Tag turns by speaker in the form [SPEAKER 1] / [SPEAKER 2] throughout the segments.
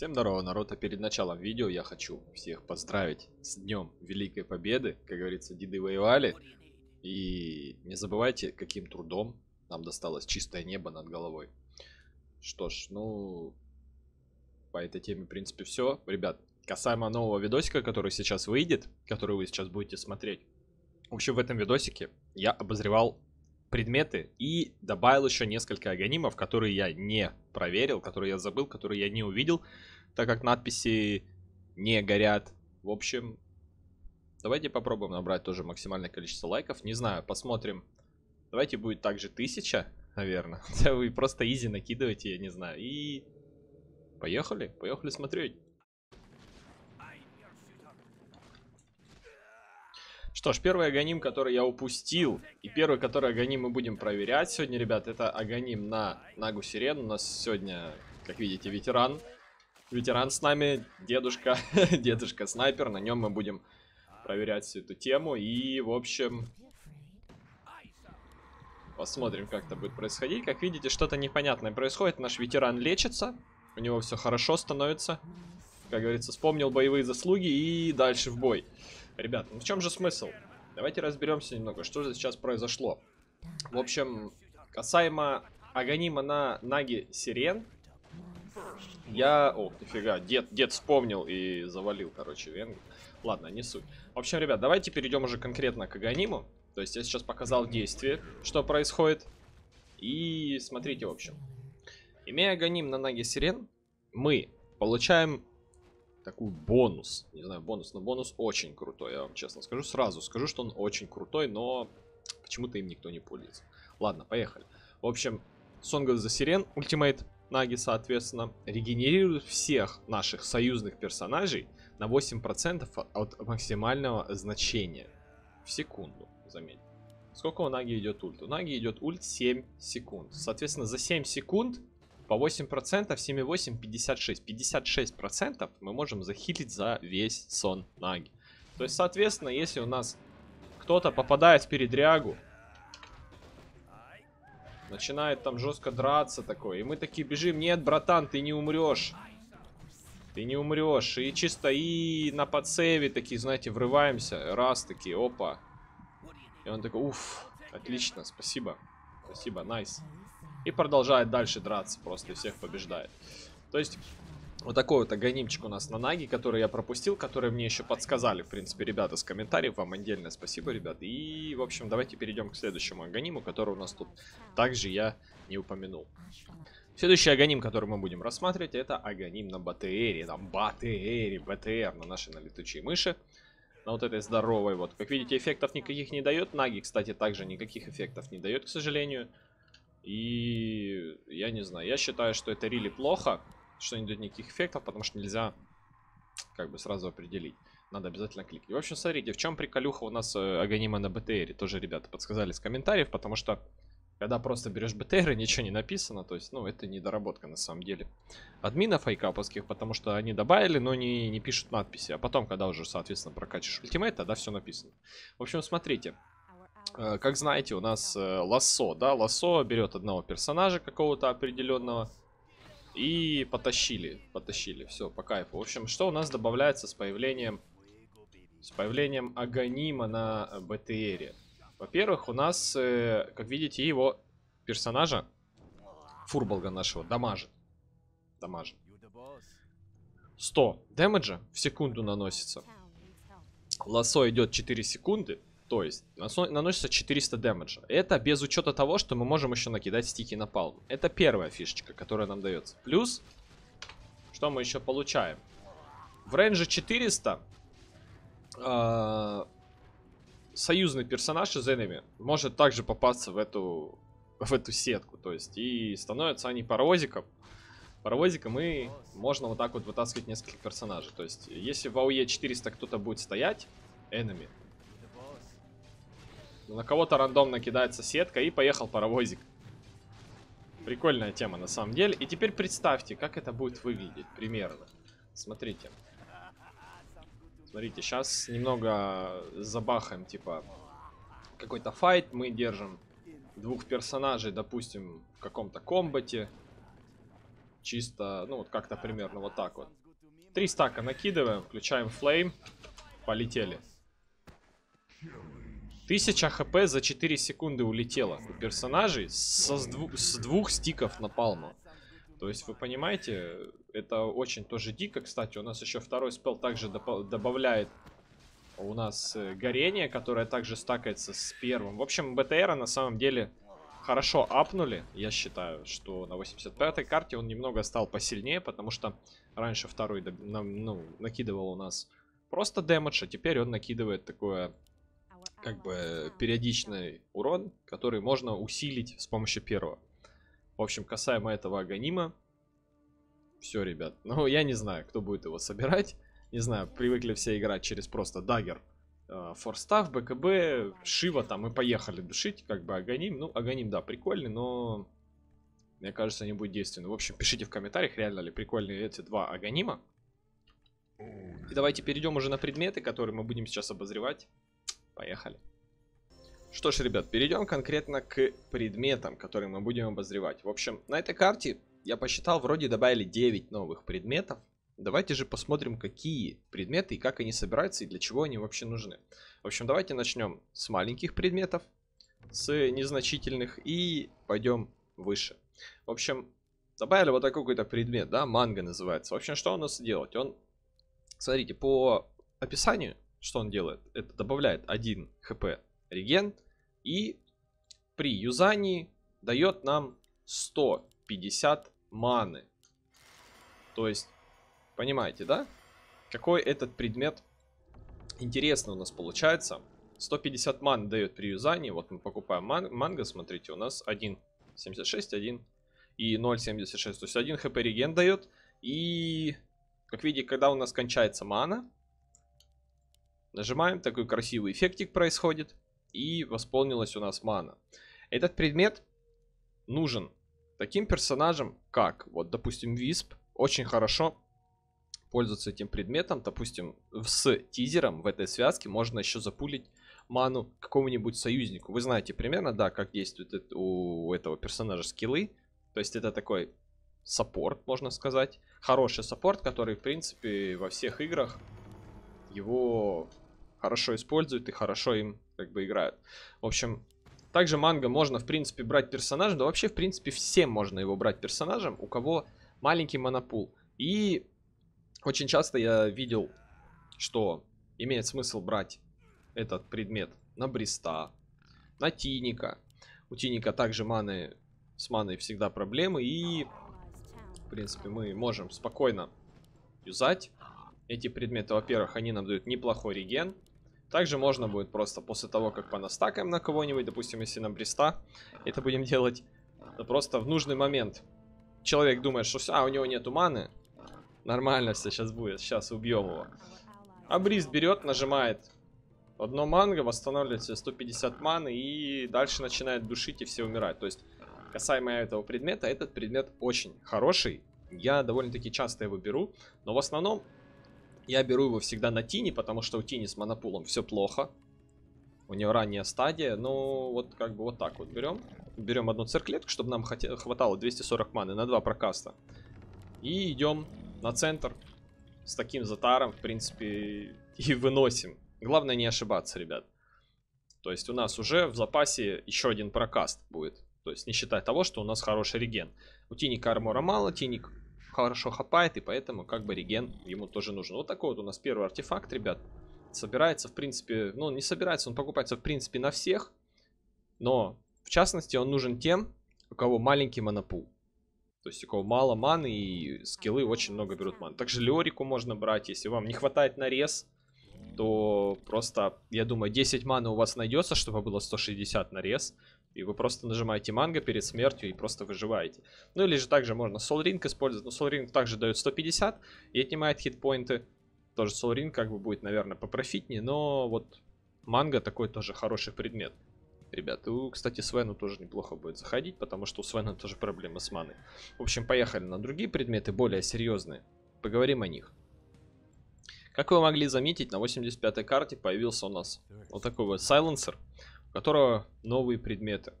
[SPEAKER 1] Всем здорово, народ, а перед началом видео я хочу всех поздравить с Днем Великой Победы, как говорится, деды воевали. И не забывайте, каким трудом нам досталось чистое небо над головой. Что ж, ну, по этой теме, в принципе, все. Ребят, касаемо нового видосика, который сейчас выйдет, который вы сейчас будете смотреть. В общем, в этом видосике я обозревал предметы и добавил еще несколько агонимов, которые я не проверил, которые я забыл, которые я не увидел, так как надписи не горят. В общем, давайте попробуем набрать тоже максимальное количество лайков. Не знаю, посмотрим. Давайте будет также тысяча, наверное. Вы просто изи накидываете, я не знаю. И поехали, поехали смотреть. Что ж, первый аганим, который я упустил, и первый, который аганим мы будем проверять сегодня, ребят, это аганим на Нагу Сирен. У нас сегодня, как видите, ветеран. Ветеран с нами, дедушка, дедушка-снайпер. На нем мы будем проверять всю эту тему. И, в общем, посмотрим, как это будет происходить. Как видите, что-то непонятное происходит. Наш ветеран лечится, у него все хорошо становится. Как говорится, вспомнил боевые заслуги и дальше в бой. Ребят, ну в чем же смысл? Давайте разберемся немного, что же сейчас произошло. В общем, касаемо Аганима на Наги Сирен, я... О, нифига, дед, дед вспомнил и завалил, короче, Венгу. Ладно, не суть. В общем, ребят, давайте перейдем уже конкретно к Аганиму. То есть я сейчас показал действие, что происходит. И смотрите, в общем. Имея Аганим на Наге Сирен, мы получаем такую бонус. Не знаю, бонус, но бонус очень крутой, я вам честно скажу. Сразу скажу, что он очень крутой, но почему-то им никто не пользуется. Ладно, поехали. В общем, Сонга за Сирен, ультимейт Наги, соответственно, регенерирует всех наших союзных персонажей на 8% от максимального значения в секунду, заметьте. Сколько у Наги идет ульт? У Наги идет ульт 7 секунд. Соответственно, за 7 секунд по 8%, 7,8, 56. 56% мы можем захилить за весь сон Наги. То есть, соответственно, если у нас кто-то попадает в передрягу, начинает там жестко драться такой, и мы такие бежим, нет, братан, ты не умрешь. Ты не умрешь. И чисто и на подсеве такие, знаете, врываемся. Раз такие, опа. И он такой, уф, отлично, спасибо. Спасибо, найс. Nice. И продолжает дальше драться просто и всех побеждает. То есть... Вот такой вот агонимчик у нас на Наги, который я пропустил, который мне еще подсказали, в принципе, ребята с комментариев. Вам отдельное спасибо, ребят. И, в общем, давайте перейдем к следующему агониму, который у нас тут также я не упомянул. Следующий агоним, который мы будем рассматривать, это агоним на БТРе. Там БТР, БТР на нашей на мыши. На вот этой здоровой вот. Как видите, эффектов никаких не дает. Наги, кстати, также никаких эффектов не дает, к сожалению. И я не знаю, я считаю, что это рили плохо, что не дает никаких эффектов, потому что нельзя как бы сразу определить. Надо обязательно кликать. В общем, смотрите, в чем приколюха у нас э, Аганима на БТРе. Тоже ребята подсказали с комментариев, потому что когда просто берешь БТР ничего не написано, то есть, ну, это недоработка на самом деле. Админов айкаповских, потому что они добавили, но не, не пишут надписи. А потом, когда уже, соответственно, прокачиваешь ультимейт, тогда все написано. В общем, смотрите. Э, как знаете, у нас э, лассо, да, лассо берет одного персонажа какого-то определенного. И потащили, потащили, все, по кайфу. В общем, что у нас добавляется с появлением, с появлением Аганима на БТРе? Во-первых, у нас, э, как видите, его персонажа, фурболга нашего, дамажит. Дамажит. 100 дэмэджа в секунду наносится. Лосо идет 4 секунды. То есть наносится 400 дэмэджа. Это без учета того, что мы можем еще накидать стики на палм. Это первая фишечка, которая нам дается. Плюс, что мы еще получаем? В рейнже 400 э, а, союзный персонаж из enemy может также попасться в эту, в эту сетку. То есть и становятся они паровозиком паровозиком и можно вот так вот вытаскивать несколько персонажей. То есть, если в АУЕ 400 кто-то будет стоять, enemy, на кого-то рандомно кидается сетка и поехал паровозик. Прикольная тема на самом деле. И теперь представьте, как это будет выглядеть примерно. Смотрите. Смотрите, сейчас немного забахаем, типа, какой-то файт. Мы держим двух персонажей, допустим, в каком-то комбате. Чисто, ну, вот как-то примерно вот так вот. Три стака накидываем, включаем флейм. Полетели. 1000 хп за 4 секунды улетело у персонажей со с, дву с двух стиков напалма. То есть, вы понимаете, это очень тоже дико. Кстати, у нас еще второй спел также добавляет у нас э, горение, которое также стакается с первым. В общем, бтр на самом деле хорошо апнули. Я считаю, что на 85-й карте он немного стал посильнее, потому что раньше второй ну, накидывал у нас просто дэмэдж, а теперь он накидывает такое как бы э, периодичный урон, который можно усилить с помощью первого. В общем, касаемо этого агонима, все, ребят. Ну, я не знаю, кто будет его собирать. Не знаю, привыкли все играть через просто дагер. Форстав, БКБ, Шива там Мы поехали душить, как бы Аганим. Ну, Аганим, да, прикольный, но мне кажется, не будет действенный. Ну, в общем, пишите в комментариях, реально ли прикольные эти два Аганима. И давайте перейдем уже на предметы, которые мы будем сейчас обозревать. Поехали. Что ж, ребят, перейдем конкретно к предметам, которые мы будем обозревать. В общем, на этой карте, я посчитал, вроде добавили 9 новых предметов. Давайте же посмотрим, какие предметы и как они собираются и для чего они вообще нужны. В общем, давайте начнем с маленьких предметов, с незначительных и пойдем выше. В общем, добавили вот такой какой-то предмет, да, манга называется. В общем, что он у нас делать? Он, смотрите, по описанию что он делает? Это добавляет 1 хп реген и при юзании дает нам 150 маны. То есть, понимаете, да? Какой этот предмет интересный у нас получается. 150 ман дает при юзании. Вот мы покупаем ман манго, смотрите, у нас 1.76, 1 и 0.76. То есть 1 хп реген дает. И, как видите, когда у нас кончается мана, Нажимаем, такой красивый эффектик происходит. И восполнилась у нас мана. Этот предмет нужен таким персонажам, как, вот, допустим, Висп. Очень хорошо пользоваться этим предметом. Допустим, с тизером в этой связке можно еще запулить ману какому-нибудь союзнику. Вы знаете примерно, да, как действует у этого персонажа скиллы. То есть это такой саппорт, можно сказать. Хороший саппорт, который, в принципе, во всех играх его хорошо используют и хорошо им как бы играют. В общем, также манго можно, в принципе, брать персонажем. Да вообще, в принципе, всем можно его брать персонажем, у кого маленький монопул. И очень часто я видел, что имеет смысл брать этот предмет на Бриста, на Тиника. У Тиника также маны, с маной всегда проблемы. И, в принципе, мы можем спокойно юзать эти предметы, во-первых, они нам дают неплохой реген. Также можно будет просто после того, как понастакаем на кого-нибудь, допустим, если на Бреста, это будем делать просто в нужный момент. Человек думает, что все, а у него нет маны. Нормально все сейчас будет, сейчас убьем его. А Брист берет, нажимает одно манго, восстанавливает 150 маны и дальше начинает душить и все умирать. То есть, касаемо этого предмета, этот предмет очень хороший. Я довольно-таки часто его беру, но в основном я беру его всегда на Тини, потому что у Тини с монопулом все плохо. У него ранняя стадия. Ну, вот как бы вот так вот берем. Берем одну цирклетку, чтобы нам хватало 240 маны на два прокаста. И идем на центр. С таким затаром, в принципе, и выносим. Главное не ошибаться, ребят. То есть у нас уже в запасе еще один прокаст будет. То есть не считая того, что у нас хороший реген. У Тиника армора мало, Тиник хорошо хапает, и поэтому как бы реген ему тоже нужен. Вот такой вот у нас первый артефакт, ребят. Собирается, в принципе, ну не собирается, он покупается, в принципе, на всех. Но, в частности, он нужен тем, у кого маленький монопул. То есть у кого мало маны и скиллы очень много берут маны. Также Леорику можно брать, если вам не хватает нарез то просто, я думаю, 10 маны у вас найдется, чтобы было 160 на рез. И вы просто нажимаете манго перед смертью и просто выживаете. Ну или же также можно Soul Ring использовать. Но Soul Ring также дает 150 и отнимает хитпоинты. Тоже Soul Ring как бы будет, наверное, попрофитнее. Но вот манго такой тоже хороший предмет. Ребят, и, кстати, Свену тоже неплохо будет заходить, потому что у Свена тоже проблемы с маной. В общем, поехали на другие предметы, более серьезные. Поговорим о них. Как вы могли заметить, на 85-й карте появился у нас вот такой вот сайленсер у которого новые предметы.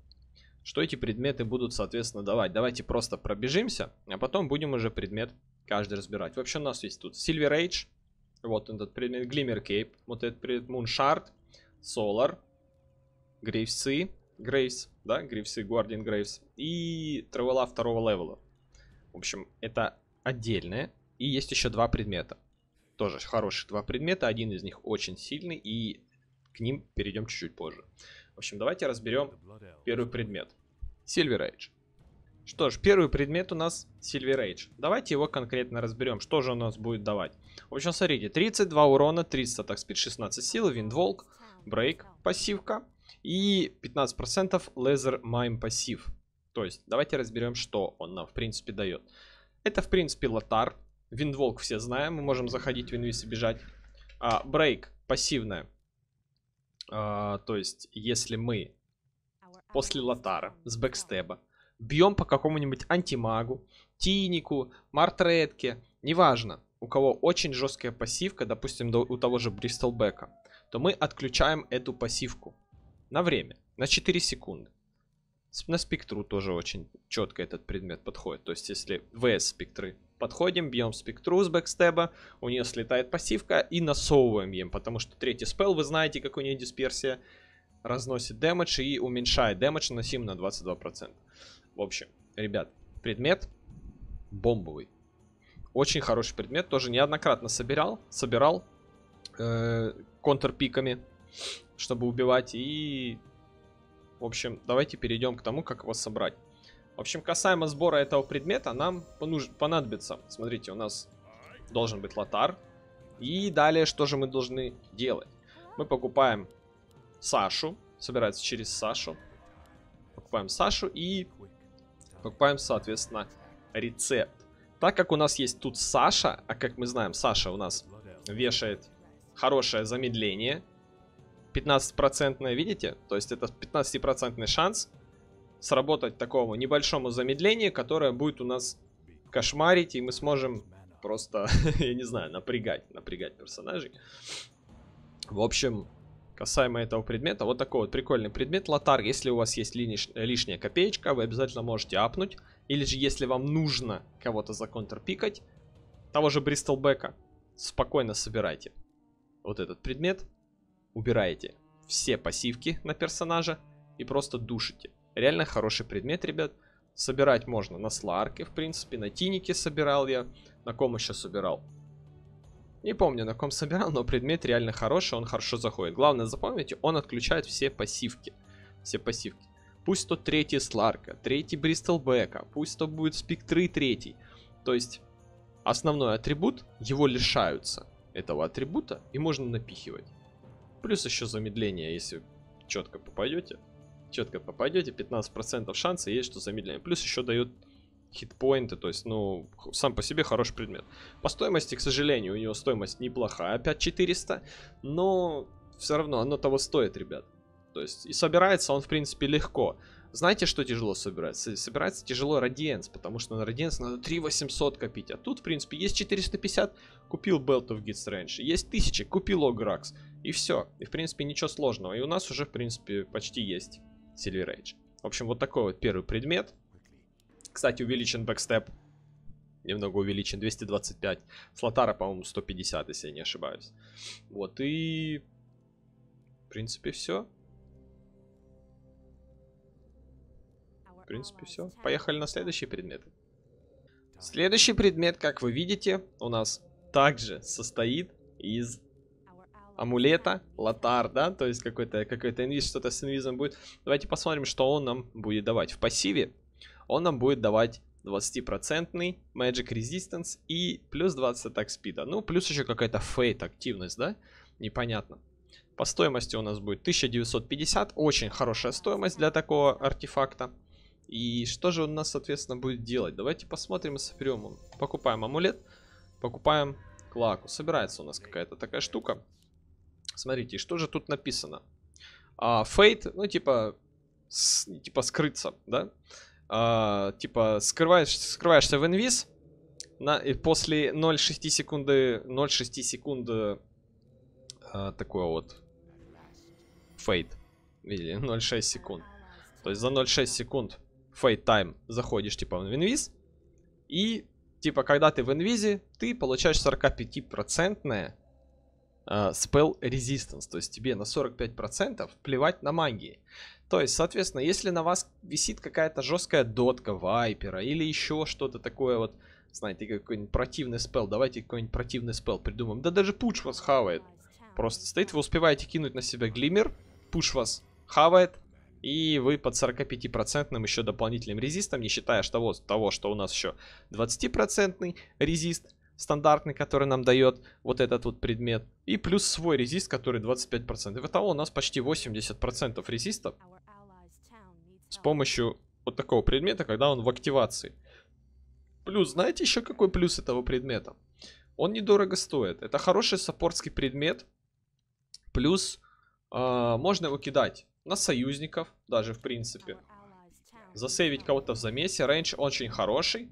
[SPEAKER 1] Что эти предметы будут, соответственно, давать? Давайте просто пробежимся, а потом будем уже предмет каждый разбирать. Вообще у нас есть тут Silver Age, вот этот предмет, Glimmer Cape, вот этот предмет Moon Shard, Solar, Грейвсы, Грейвс, да, Грейвсы, Guardian Грейвс и тревела второго левела. В общем, это отдельное. И есть еще два предмета. Тоже хороших два предмета. Один из них очень сильный, и к ним перейдем чуть-чуть позже общем, давайте разберем первый предмет. Silver Age. Что ж, первый предмет у нас Silver Age. Давайте его конкретно разберем, что же у нас будет давать. В общем, смотрите, 32 урона, 30 атак спид, 16 силы, Виндволк, Брейк, пассивка и 15% лазер майм пассив. То есть, давайте разберем, что он нам, в принципе, дает. Это, в принципе, Лотар. Виндволк все знаем, мы можем заходить в инвиз и бежать. А, брейк пассивная. А, то есть, если мы после Лотара с бэкстеба бьем по какому-нибудь антимагу, Тинику, Мартредке, неважно, у кого очень жесткая пассивка, допустим, до, у того же Бристолбека, то мы отключаем эту пассивку на время, на 4 секунды. На спектру тоже очень четко этот предмет подходит. То есть, если ВС спектры Подходим, бьем спектру с бэкстеба, у нее слетает пассивка и насовываем ем потому что третий спел, вы знаете, как у нее дисперсия, разносит дэмэдж и уменьшает дэмэдж, наносим на 22%. В общем, ребят, предмет бомбовый. Очень хороший предмет, тоже неоднократно собирал, собирал э, контрпиками, чтобы убивать. И, в общем, давайте перейдем к тому, как его собрать. В общем, касаемо сбора этого предмета, нам понадобится. Смотрите, у нас должен быть лотар. И далее, что же мы должны делать? Мы покупаем Сашу. Собирается через Сашу. Покупаем Сашу и покупаем, соответственно, рецепт. Так как у нас есть тут Саша, а как мы знаем, Саша у нас вешает хорошее замедление. 15%, видите? То есть это 15% шанс сработать такому небольшому замедлению, которое будет у нас кошмарить, и мы сможем просто, я не знаю, напрягать, напрягать персонажей. В общем, касаемо этого предмета, вот такой вот прикольный предмет лотар. Если у вас есть лиш... лишняя копеечка, вы обязательно можете апнуть. Или же, если вам нужно кого-то за контрпикать, того же Бристлбека, спокойно собирайте вот этот предмет, убираете все пассивки на персонажа и просто душите. Реально хороший предмет, ребят. Собирать можно на сларке, в принципе. На тинике собирал я. На ком еще собирал? Не помню, на ком собирал, но предмет реально хороший, он хорошо заходит. Главное, запомните, он отключает все пассивки. Все пассивки. Пусть то третий Сларка, третий Бристлбека, пусть то будет Спик 3 третий. То есть, основной атрибут, его лишаются этого атрибута, и можно напихивать. Плюс еще замедление, если четко попадете четко попадете. 15% шанса есть, что замедление. Плюс еще дают хитпоинты, то есть, ну, сам по себе хороший предмет. По стоимости, к сожалению, у него стоимость неплохая, 5400, но все равно оно того стоит, ребят. То есть, и собирается он, в принципе, легко. Знаете, что тяжело собирается? Собирается тяжело Радиенс, потому что на Радиенс надо 3800 копить. А тут, в принципе, есть 450, купил Belt of Git Strange, есть 1000, купил Огракс. И все. И, в принципе, ничего сложного. И у нас уже, в принципе, почти есть. Silver Age. В общем, вот такой вот первый предмет. Кстати, увеличен бэкстеп. Немного увеличен, 225. Слотара, по-моему, 150, если я не ошибаюсь. Вот, и... В принципе, все. В принципе, все. Поехали на следующий предмет. Следующий предмет, как вы видите, у нас также состоит из амулета, лотар, да, то есть какой-то какой инвиз, что-то с инвизом будет. Давайте посмотрим, что он нам будет давать. В пассиве он нам будет давать 20% Magic Resistance и плюс 20 атак спида. Ну, плюс еще какая-то фейт активность, да? Непонятно. По стоимости у нас будет 1950. Очень хорошая стоимость для такого артефакта. И что же он нас, соответственно, будет делать? Давайте посмотрим и соберем. Покупаем амулет, покупаем клаку. Собирается у нас какая-то такая штука. Смотрите, что же тут написано? А, fate, ну типа, с, типа скрыться, да? А, типа скрываешь, скрываешься в инвиз, на, и после 0,6 секунды, 0,6 секунды э, а, такой вот фейт. Видели, 0,6 секунд. То есть за 0,6 секунд фейт тайм заходишь типа в инвиз. И типа когда ты в инвизе, ты получаешь 45% процентное э, Spell Resistance, то есть тебе на 45% плевать на магии. То есть, соответственно, если на вас висит какая-то жесткая дотка вайпера или еще что-то такое вот, знаете, какой-нибудь противный спел, давайте какой-нибудь противный спел придумаем. Да даже пуш вас хавает. Просто стоит, вы успеваете кинуть на себя глиммер, пуш вас хавает, и вы под 45% еще дополнительным резистом, не считая того, того, что у нас еще 20% резист, стандартный, который нам дает вот этот вот предмет. И плюс свой резист, который 25%. В итоге у нас почти 80% резиста с помощью вот такого предмета, когда он в активации. Плюс, знаете еще какой плюс этого предмета? Он недорого стоит. Это хороший саппортский предмет. Плюс э, можно его кидать на союзников даже в принципе. Засейвить кого-то в замесе. Рейндж очень хороший.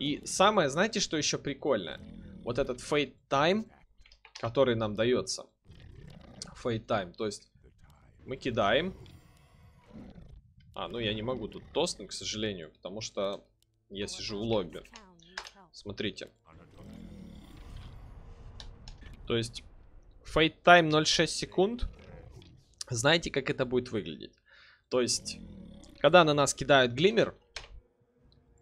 [SPEAKER 1] И самое, знаете, что еще прикольно? Вот этот Fate Time, который нам дается. Fate Time, то есть мы кидаем. А, ну я не могу тут тостнуть, к сожалению, потому что я сижу в лобби. Смотрите. То есть Fate Time 0,6 секунд. Знаете, как это будет выглядеть? То есть, когда на нас кидают глиммер,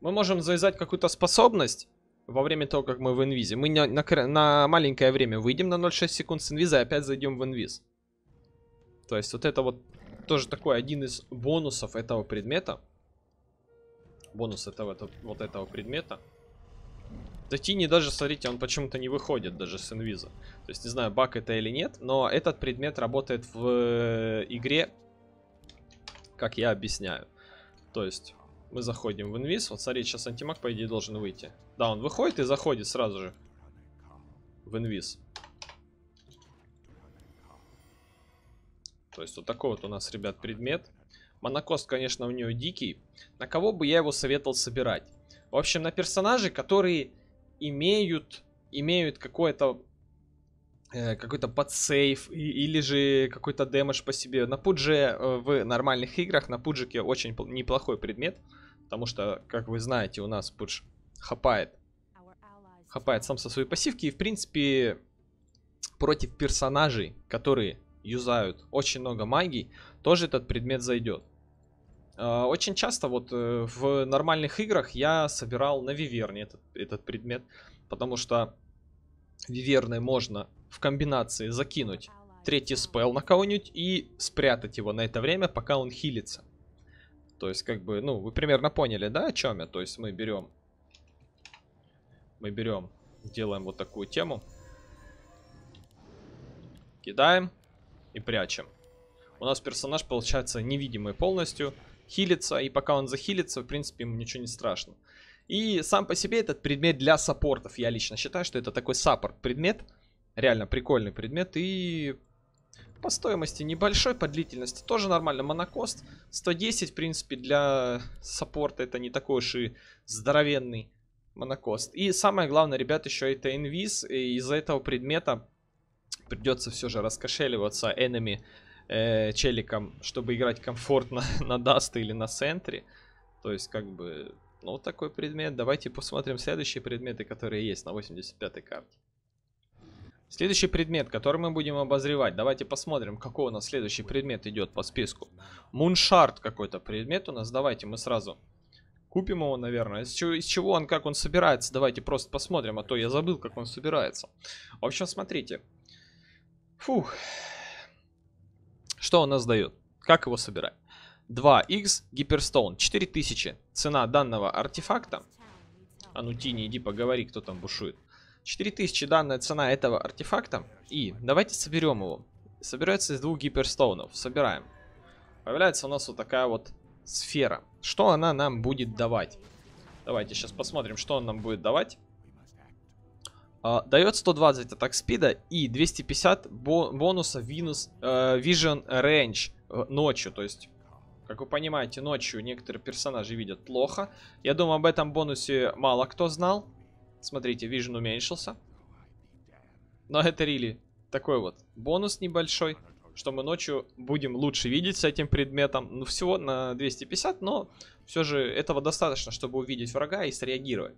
[SPEAKER 1] мы можем завязать какую-то способность во время того, как мы в инвизе. Мы на, на, на маленькое время выйдем на 0,6 секунд с инвиза и опять зайдем в инвиз. То есть вот это вот тоже такой один из бонусов этого предмета. Бонус этого, это, вот этого предмета. Датини даже, смотрите, он почему-то не выходит даже с инвиза. То есть не знаю, баг это или нет, но этот предмет работает в э, игре, как я объясняю. То есть мы заходим в инвиз. Вот смотри, сейчас антимаг, по идее, должен выйти. Да, он выходит и заходит сразу же. В инвиз. То есть вот такой вот у нас, ребят, предмет. Монокост, конечно, у нее дикий. На кого бы я его советовал собирать? В общем, на персонажей, которые имеют, имеют какое-то Э, какой-то подсейв или же какой-то дэмэдж по себе. На пудже э, в нормальных играх, на пуджике очень неплохой предмет, потому что, как вы знаете, у нас пудж хапает. Хапает сам со своей пассивки и, в принципе, против персонажей, которые юзают очень много магии, тоже этот предмет зайдет. Э, очень часто вот в нормальных играх я собирал на Виверне этот, этот предмет, потому что Виверной можно в комбинации закинуть третий спел на кого-нибудь и спрятать его на это время, пока он хилится. То есть, как бы, ну, вы примерно поняли, да, о чем я? То есть мы берем, мы берем, делаем вот такую тему, кидаем и прячем. У нас персонаж получается невидимый полностью, хилится, и пока он захилится, в принципе, ему ничего не страшно. И сам по себе этот предмет для саппортов. Я лично считаю, что это такой саппорт предмет, Реально прикольный предмет. И по стоимости небольшой, по длительности тоже нормально. Монокост 110, в принципе, для саппорта это не такой уж и здоровенный монокост. И самое главное, ребят, еще это инвиз. И из-за этого предмета придется все же раскошеливаться энеми э, челиком, чтобы играть комфортно на дасты или на центре. То есть, как бы, ну, такой предмет. Давайте посмотрим следующие предметы, которые есть на 85-й карте. Следующий предмет, который мы будем обозревать. Давайте посмотрим, какой у нас следующий предмет идет по списку. Муншард какой-то предмет у нас. Давайте мы сразу купим его, наверное. Из чего, из чего он, как он собирается. Давайте просто посмотрим, а то я забыл, как он собирается. В общем, смотрите. Фух. Что он нас дает? Как его собирать? 2x гиперстоун 4000 цена данного артефакта а ну тини иди поговори кто там бушует 4000 данная цена этого артефакта. И давайте соберем его. Собирается из двух гиперстоунов. Собираем. Появляется у нас вот такая вот сфера. Что она нам будет давать? Давайте сейчас посмотрим, что он нам будет давать. А, дает 120 атак спида и 250 бонуса Venus, э, Vision Range э, ночью. То есть как вы понимаете, ночью некоторые персонажи видят плохо. Я думаю, об этом бонусе мало кто знал. Смотрите, вижен уменьшился. Но это рили такой вот бонус небольшой, что мы ночью будем лучше видеть с этим предметом. Ну, всего на 250, но все же этого достаточно, чтобы увидеть врага и среагировать.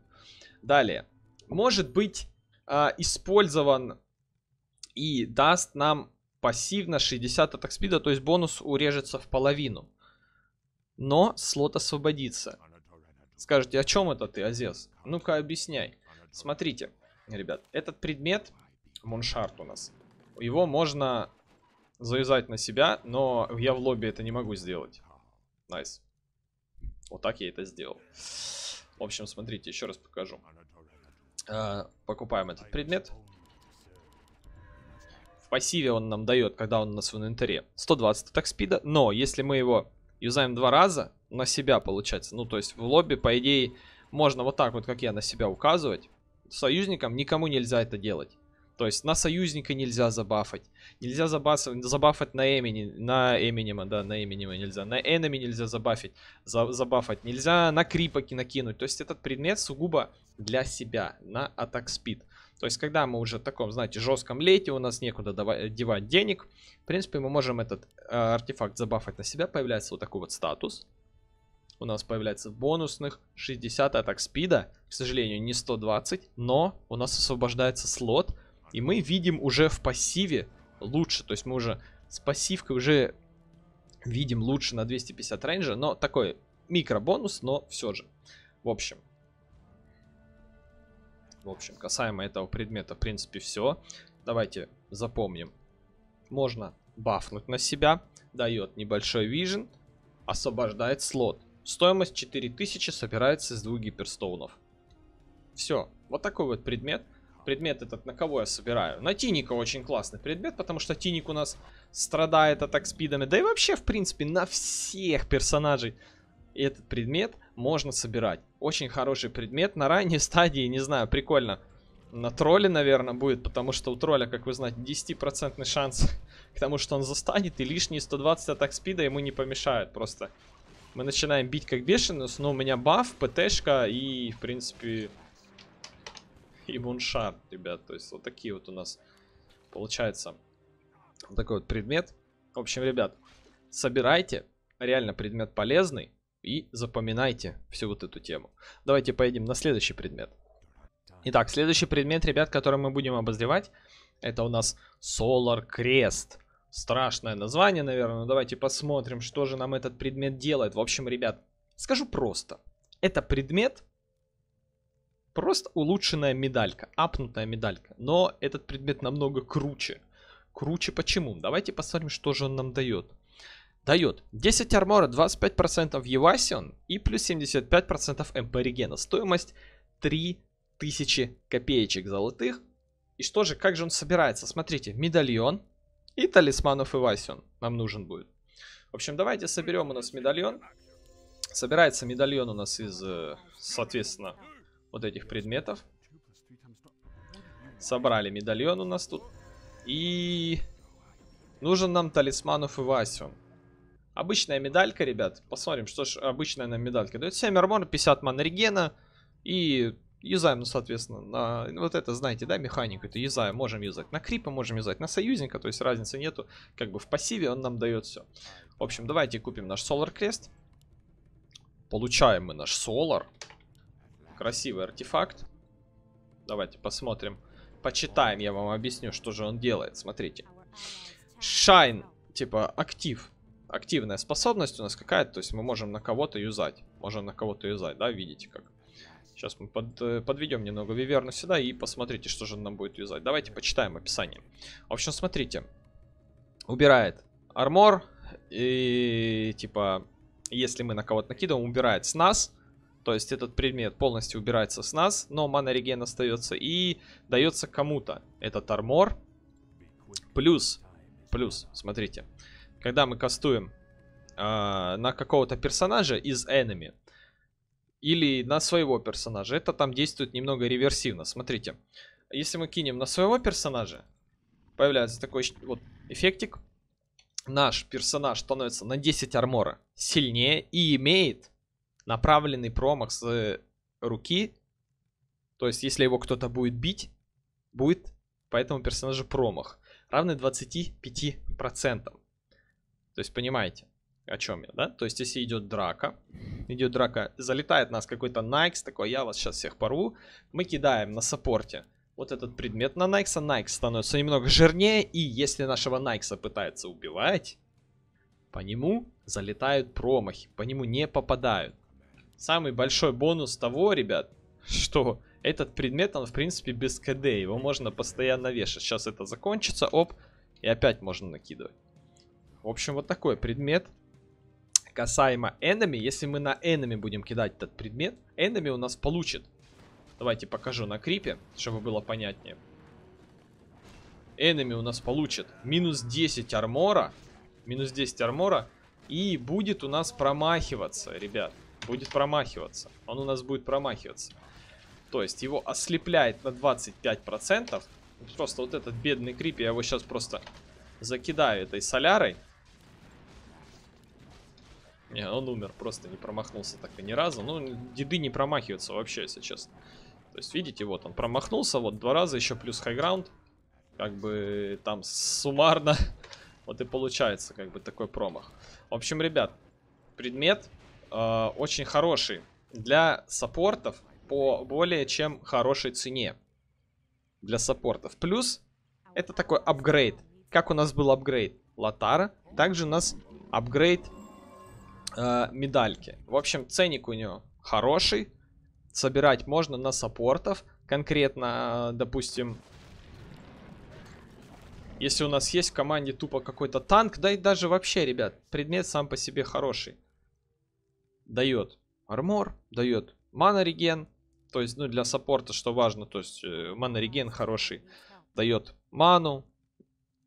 [SPEAKER 1] Далее. Может быть э, использован и даст нам пассивно 60 атак спида, то есть бонус урежется в половину. Но слот освободится. Скажите, о чем это ты, Азес? Ну-ка объясняй. Смотрите, ребят, этот предмет, муншарт у нас, его можно завязать на себя, но я в лобби это не могу сделать. Найс. Nice. Вот так я это сделал. В общем, смотрите, еще раз покажу. А, покупаем этот предмет. В пассиве он нам дает, когда он у нас в инвентаре, 120 так спида. Но если мы его юзаем два раза, на себя получается. Ну, то есть в лобби, по идее, можно вот так вот, как я, на себя указывать союзникам никому нельзя это делать. То есть на союзника нельзя забафать. Нельзя забафать, забафать на Эмини, на эминима, да, на эминима нельзя. На Энами нельзя забафить, за, забафать. Нельзя на Крипа накинуть. То есть этот предмет сугубо для себя, на атак спид. То есть когда мы уже в таком, знаете, жестком лете, у нас некуда давать девать денег, в принципе, мы можем этот э, артефакт забафать на себя. Появляется вот такой вот статус у нас появляется в бонусных 60 атак спида. К сожалению, не 120, но у нас освобождается слот. И мы видим уже в пассиве лучше. То есть мы уже с пассивкой уже видим лучше на 250 рейнджа. Но такой микро-бонус, но все же. В общем. В общем, касаемо этого предмета, в принципе, все. Давайте запомним. Можно бафнуть на себя. Дает небольшой вижен. Освобождает слот. Стоимость 4000 собирается с двух гиперстоунов. Все, вот такой вот предмет. Предмет этот на кого я собираю? На Тиника очень классный предмет, потому что Тиник у нас страдает атак спидами. Да и вообще, в принципе, на всех персонажей этот предмет можно собирать. Очень хороший предмет. На ранней стадии, не знаю, прикольно. На тролле, наверное, будет, потому что у тролля, как вы знаете, 10% шанс к тому, что он застанет, и лишние 120 атак спида ему не помешают просто. Мы начинаем бить как бешеные, но у меня баф, ПТшка и, в принципе, и муншар, ребят. То есть вот такие вот у нас получается вот такой вот предмет. В общем, ребят, собирайте. Реально предмет полезный. И запоминайте всю вот эту тему. Давайте поедем на следующий предмет. Итак, следующий предмет, ребят, который мы будем обозревать, это у нас Solar крест. Страшное название, наверное, но давайте посмотрим, что же нам этот предмет делает. В общем, ребят, скажу просто. Это предмет, просто улучшенная медалька, апнутая медалька. Но этот предмет намного круче. Круче почему? Давайте посмотрим, что же он нам дает. Дает 10 армора, 25% Евасион и плюс 75% МП регена. Стоимость 3000 копеечек золотых. И что же, как же он собирается? Смотрите, медальон, и талисманов Ивасион нам нужен будет. В общем, давайте соберем у нас медальон. Собирается медальон у нас из, э, соответственно, вот этих предметов. Собрали медальон у нас тут. И нужен нам талисманов Ивасион. Обычная медалька, ребят. Посмотрим, что ж обычная нам медалька дает. 7 армора, 50 манрегена и Юзаем, ну, соответственно, на... Ну, вот это, знаете, да, механику, это юзаем, можем юзать. На крипы можем юзать, на союзника, то есть разницы нету. Как бы в пассиве он нам дает все. В общем, давайте купим наш Solar Crest. Получаем мы наш Solar. Красивый артефакт. Давайте посмотрим. Почитаем, я вам объясню, что же он делает. Смотрите. Shine, типа, актив. Активная способность у нас какая-то, то есть мы можем на кого-то юзать. Можем на кого-то юзать, да, видите как. Сейчас мы под, э, подведем немного Виверну сюда и посмотрите, что же нам будет вязать. Давайте почитаем описание. В общем, смотрите. Убирает армор. И типа, если мы на кого-то накидываем, убирает с нас. То есть этот предмет полностью убирается с нас, но мана реген остается и дается кому-то этот армор. Плюс, плюс, смотрите, когда мы кастуем э, на какого-то персонажа из enemy, или на своего персонажа. Это там действует немного реверсивно. Смотрите, если мы кинем на своего персонажа, появляется такой вот эффектик. Наш персонаж становится на 10 армора сильнее и имеет направленный промах с э, руки. То есть, если его кто-то будет бить, будет по этому персонажу промах, равный 25%. То есть, понимаете? о чем я, да? То есть, если идет драка, идет драка, залетает нас какой-то Найкс, такой, я вас сейчас всех порву, мы кидаем на саппорте вот этот предмет на Найкса, Найкс становится немного жирнее, и если нашего Найкса пытается убивать, по нему залетают промахи, по нему не попадают. Самый большой бонус того, ребят, что этот предмет, он в принципе без КД, его можно постоянно вешать. Сейчас это закончится, оп, и опять можно накидывать. В общем, вот такой предмет касаемо enemy, если мы на enemy будем кидать этот предмет, enemy у нас получит. Давайте покажу на крипе, чтобы было понятнее. Enemy у нас получит минус 10 армора. Минус 10 армора. И будет у нас промахиваться, ребят. Будет промахиваться. Он у нас будет промахиваться. То есть его ослепляет на 25%. Просто вот этот бедный крип, я его сейчас просто закидаю этой солярой. Не, он умер, просто не промахнулся так и ни разу. Ну, деды не промахиваются вообще, если честно. То есть, видите, вот он промахнулся, вот два раза, еще плюс хайграунд. Как бы там суммарно вот и получается как бы такой промах. В общем, ребят, предмет э, очень хороший для саппортов по более чем хорошей цене для саппортов. Плюс это такой апгрейд. Как у нас был апгрейд Латара, также у нас апгрейд Э, медальки. В общем, ценник у него хороший. Собирать можно на саппортов. Конкретно, э, допустим, если у нас есть в команде тупо какой-то танк, да и даже вообще, ребят, предмет сам по себе хороший. Дает армор, дает мана-реген. То есть, ну, для саппорта, что важно, то есть, э, мана-реген хороший. Дает ману,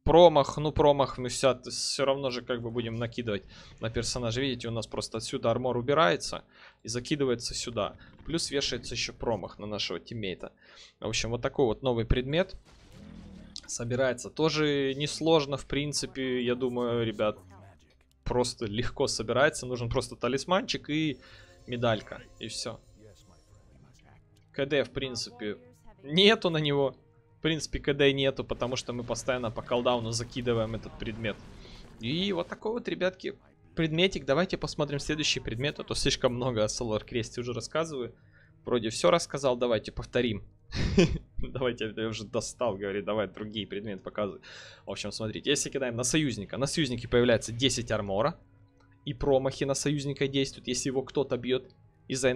[SPEAKER 1] промах, ну промах, мы все, все равно же как бы будем накидывать на персонажа. Видите, у нас просто отсюда армор убирается и закидывается сюда. Плюс вешается еще промах на нашего тиммейта. В общем, вот такой вот новый предмет собирается. Тоже несложно, в принципе, я думаю, ребят, просто легко собирается. Нужен просто талисманчик и медалька, и все. КД, в принципе, нету на него принципе, КД нету, потому что мы постоянно по колдауну закидываем этот предмет. И вот такой вот, ребятки, предметик. Давайте посмотрим следующий предмет, а то слишком много о Solar Crest уже рассказываю. Вроде все рассказал, давайте повторим. Давайте, я уже достал, говорит, давай другие предметы показывай. В общем, смотрите, если кидаем на союзника, на союзнике появляется 10 армора, и промахи на союзника действуют, если его кто-то бьет из-за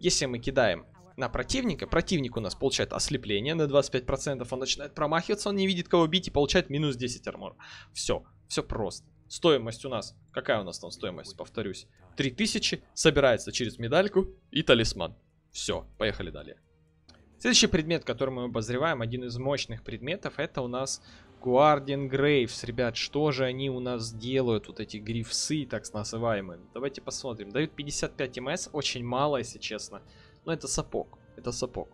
[SPEAKER 1] Если мы кидаем на противника. Противник у нас получает ослепление на 25%. Он начинает промахиваться, он не видит, кого бить и получает минус 10 армор. Все, все просто. Стоимость у нас, какая у нас там стоимость, повторюсь, 3000, собирается через медальку и талисман. Все, поехали далее. Следующий предмет, который мы обозреваем, один из мощных предметов, это у нас Guardian Graves. Ребят, что же они у нас делают, вот эти грифсы так называемые? Ну, давайте посмотрим. Дают 55 МС, очень мало, если честно. Но ну, это сапог. Это сапог.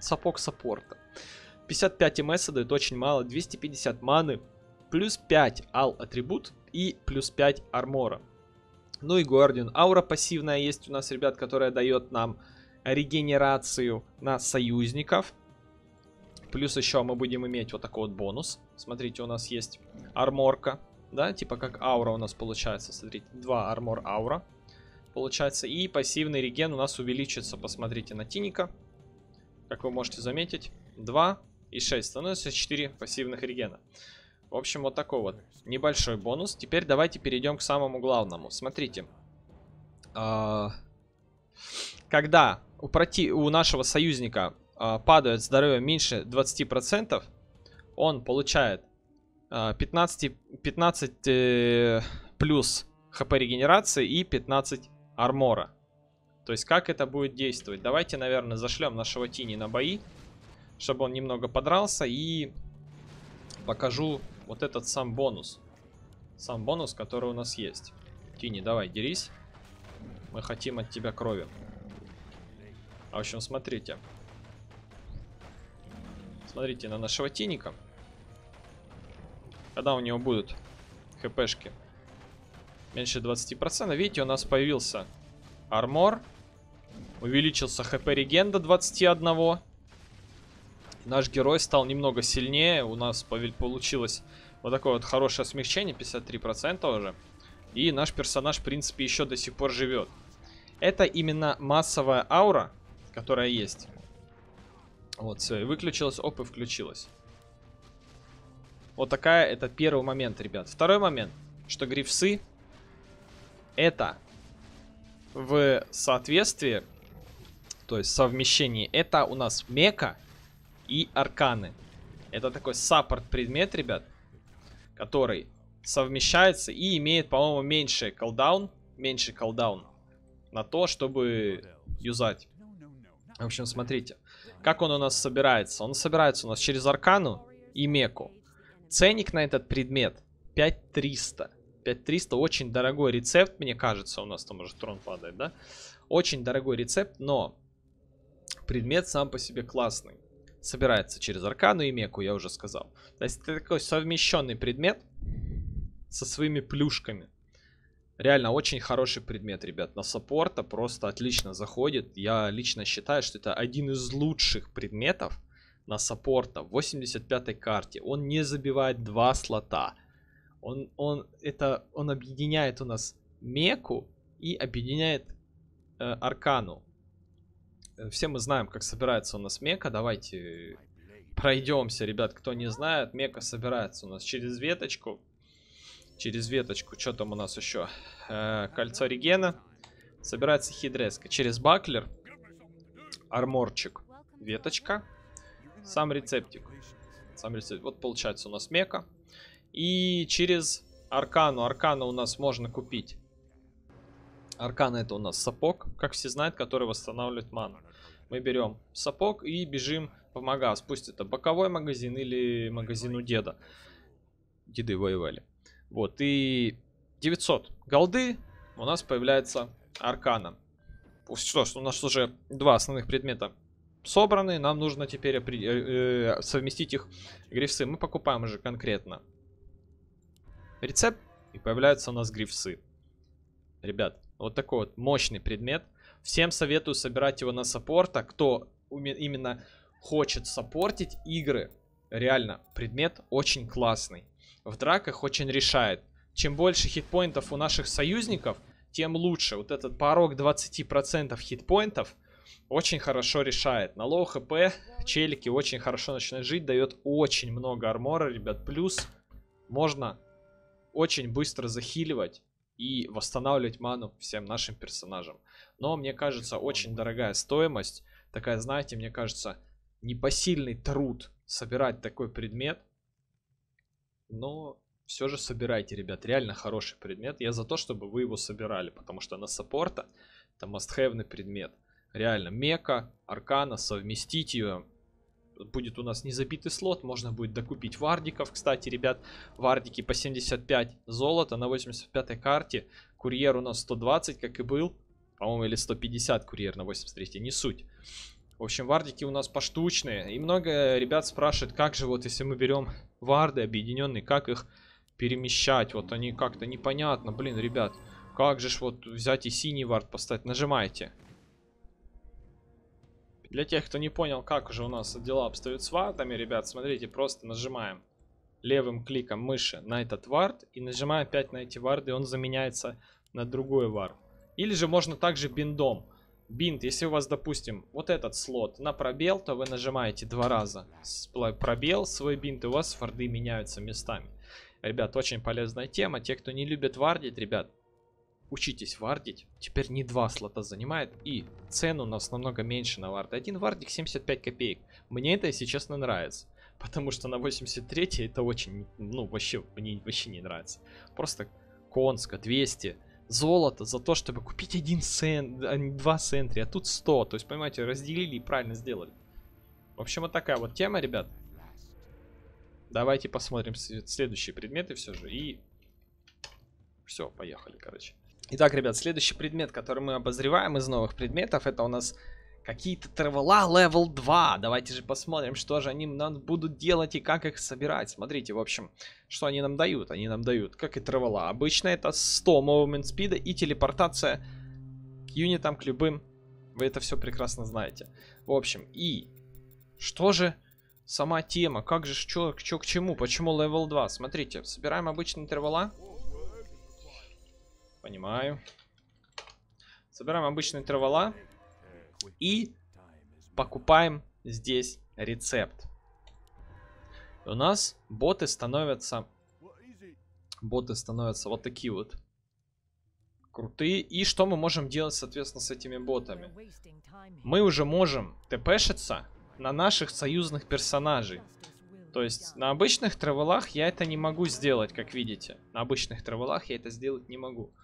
[SPEAKER 1] Сапог саппорта. 55 МС дает очень мало. 250 маны. Плюс 5 ал атрибут и плюс 5 армора. Ну и Гордин, Аура пассивная есть у нас, ребят, которая дает нам регенерацию на союзников. Плюс еще мы будем иметь вот такой вот бонус. Смотрите, у нас есть арморка, да, типа как аура у нас получается, смотрите, 2 армор аура получается. И пассивный реген у нас увеличится, посмотрите на Тиника. Как вы можете заметить, 2 и 6 становится 4 пассивных регена. В общем, вот такой вот небольшой бонус. Теперь давайте перейдем к самому главному. Смотрите. А, когда у, проти... у нашего союзника а, падает здоровье меньше 20%, он получает 15, а, 15 э, плюс хп регенерации и 15 армора. То есть как это будет действовать? Давайте, наверное, зашлем нашего Тини на бои, чтобы он немного подрался и покажу вот этот сам бонус. Сам бонус, который у нас есть. Тини, давай, дерись. Мы хотим от тебя крови. А в общем, смотрите. Смотрите на нашего Тиника. Когда у него будут хпшки меньше 20%. Видите, у нас появился армор. Увеличился хп реген до 21. Наш герой стал немного сильнее. У нас получилось вот такое вот хорошее смягчение, 53% уже. И наш персонаж, в принципе, еще до сих пор живет. Это именно массовая аура, которая есть. Вот, все, и выключилась, оп, и включилась. Вот такая, это первый момент, ребят. Второй момент, что грифсы это в соответствии, то есть совмещении, это у нас мека и арканы. Это такой саппорт предмет, ребят, который совмещается и имеет, по-моему, меньше колдаун, меньше колдаун на то, чтобы юзать. В общем, смотрите, как он у нас собирается. Он собирается у нас через аркану и меку. Ценник на этот предмет 5300. 5300. Очень дорогой рецепт, мне кажется. У нас там уже трон падает, да? Очень дорогой рецепт, но предмет сам по себе классный. Собирается через аркану и меку, я уже сказал. То есть это такой совмещенный предмет со своими плюшками. Реально очень хороший предмет, ребят. На саппорта просто отлично заходит. Я лично считаю, что это один из лучших предметов на саппорта в 85-й карте. Он не забивает два слота. Он, он, это, он объединяет у нас Меку и объединяет э, Аркану. Э, все мы знаем, как собирается у нас Мека. Давайте пройдемся, ребят, кто не знает. Мека собирается у нас через веточку. Через веточку, что там у нас еще? Э, кольцо Регена. Собирается Хидреска. Через Баклер. Арморчик. Веточка. Сам рецептик. Сам рецепт. Вот получается у нас Мека. И через Аркану. Аркана у нас можно купить. Аркана это у нас сапог, как все знают, который восстанавливает ману. Мы берем сапог и бежим в магаз. Пусть это боковой магазин или магазин у деда. Деды воевали. Вот, и 900 голды у нас появляется аркана. Что ж, у нас уже два основных предмета собраны. Нам нужно теперь э, э, совместить их грифсы. Мы покупаем уже конкретно рецепт, и появляются у нас грифсы. Ребят, вот такой вот мощный предмет. Всем советую собирать его на саппорта, кто именно хочет саппортить игры. Реально, предмет очень классный. В драках очень решает. Чем больше хитпоинтов у наших союзников, тем лучше. Вот этот порог 20% хитпоинтов очень хорошо решает. На лоу хп челики очень хорошо начинают жить, дает очень много армора, ребят. Плюс можно очень быстро захиливать и восстанавливать ману всем нашим персонажам. Но мне кажется, очень дорогая стоимость. Такая, знаете, мне кажется, непосильный труд собирать такой предмет. Но все же собирайте, ребят. Реально хороший предмет. Я за то, чтобы вы его собирали. Потому что на саппорта это must предмет. Реально, мека, аркана, совместить ее будет у нас не забитый слот, можно будет докупить вардиков. Кстати, ребят, вардики по 75 золота на 85 карте. Курьер у нас 120, как и был. По-моему, или 150 курьер на 83, не суть. В общем, вардики у нас поштучные. И много ребят спрашивают, как же вот если мы берем варды объединенные, как их перемещать? Вот они как-то непонятно. Блин, ребят, как же ж вот взять и синий вард поставить? Нажимаете. Для тех, кто не понял, как уже у нас дела обстоят с вартами, ребят, смотрите, просто нажимаем левым кликом мыши на этот вард и нажимаем опять на эти варды, он заменяется на другой вар. Или же можно также биндом. Бинт, если у вас, допустим, вот этот слот на пробел, то вы нажимаете два раза пробел, свой бинт, и у вас варды меняются местами. Ребят, очень полезная тема. Те, кто не любит вардить, ребят, учитесь вардить. Теперь не два слота занимает. И цену у нас намного меньше на варды. Один вардик 75 копеек. Мне это, если честно, нравится. Потому что на 83 это очень, ну, вообще, мне вообще не нравится. Просто конска, 200 золото за то, чтобы купить один сент, а не два сентри, а тут 100. То есть, понимаете, разделили и правильно сделали. В общем, вот такая вот тема, ребят. Давайте посмотрим следующие предметы все же. И все, поехали, короче. Итак, ребят, следующий предмет, который мы обозреваем из новых предметов, это у нас какие-то травела level 2. Давайте же посмотрим, что же они нам будут делать и как их собирать. Смотрите, в общем, что они нам дают. Они нам дают, как и травела. Обычно это 100 movement speed и телепортация к юнитам, к любым. Вы это все прекрасно знаете. В общем, и что же сама тема? Как же, что, что к чему? Почему level 2? Смотрите, собираем обычные травела. Понимаю. Собираем обычные травола. И покупаем здесь рецепт. И у нас боты становятся... Боты становятся вот такие вот. Крутые. И что мы можем делать, соответственно, с этими ботами? Мы уже можем тпшиться на наших союзных персонажей. То есть на обычных травелах я это не могу сделать, как видите. На обычных травелах я это сделать не могу.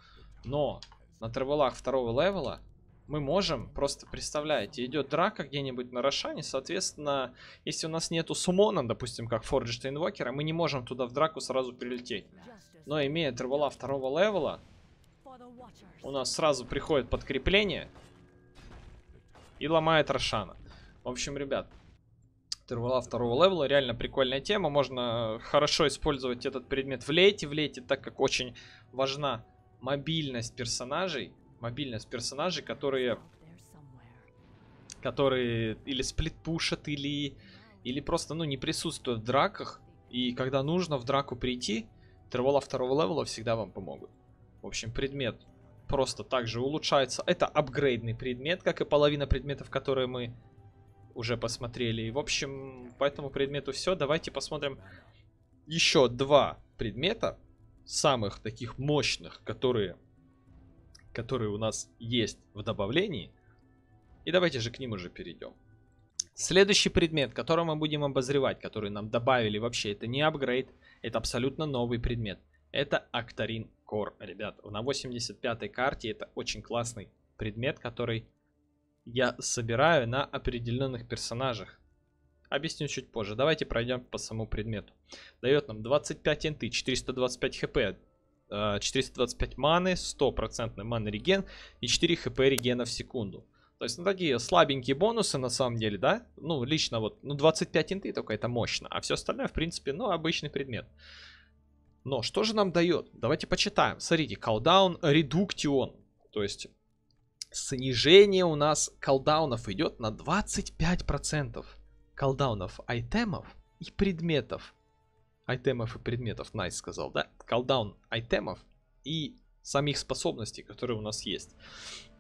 [SPEAKER 1] Но на тревелах второго левела мы можем, просто представляете, идет драка где-нибудь на Рошане, соответственно, если у нас нету сумона, допустим, как Форджета Инвокера, мы не можем туда в драку сразу прилететь. Но имея тревела второго левела, у нас сразу приходит подкрепление и ломает Рошана. В общем, ребят, тревела второго левела, реально прикольная тема. Можно хорошо использовать этот предмет в лейте. В лейте, так как очень важна мобильность персонажей, мобильность персонажей, которые, которые или сплитпушат, или, или просто, ну, не присутствуют в драках, и когда нужно в драку прийти, Тервола второго левела всегда вам помогут. В общем, предмет просто также улучшается. Это апгрейдный предмет, как и половина предметов, которые мы уже посмотрели. И, в общем, по этому предмету все. Давайте посмотрим еще два предмета, самых таких мощных, которые, которые у нас есть в добавлении. И давайте же к ним уже перейдем. Следующий предмет, который мы будем обозревать, который нам добавили вообще, это не апгрейд, это абсолютно новый предмет. Это Octarine кор. ребят. На 85-й карте это очень классный предмет, который я собираю на определенных персонажах. Объясню чуть позже. Давайте пройдем по самому предмету. Дает нам 25 энты, 425 хп, 425 э, маны, 100% маны реген и 4 хп регена в секунду. То есть, ну, такие слабенькие бонусы, на самом деле, да? Ну, лично вот, ну, 25 инты только это мощно. А все остальное, в принципе, ну, обычный предмет. Но что же нам дает? Давайте почитаем. Смотрите, колдаун редуктион. То есть, снижение у нас колдаунов идет на 25% колдаунов айтемов и предметов. Айтемов и предметов, Найс nice сказал, да? Колдаун айтемов и самих способностей, которые у нас есть.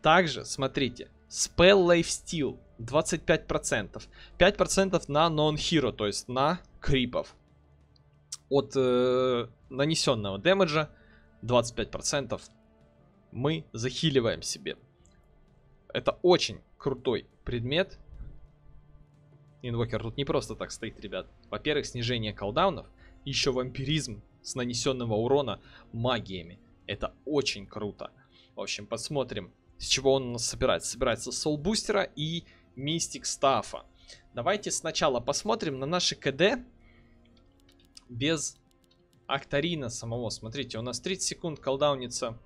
[SPEAKER 1] Также, смотрите, Spell Life Steal 25%. 5% на Non-Hero, то есть на крипов. От э, нанесенного дэмэджа 25% мы захиливаем себе. Это очень крутой предмет. Инвокер тут не просто так стоит, ребят. Во-первых, снижение колдаунов, еще вампиризм с нанесенного урона магиями. Это очень круто. В общем, посмотрим, с чего он у нас собирается. Собирается Сол Бустера и Мистик Стафа. Давайте сначала посмотрим на наши КД без Акторина самого. Смотрите, у нас 30 секунд колдаунится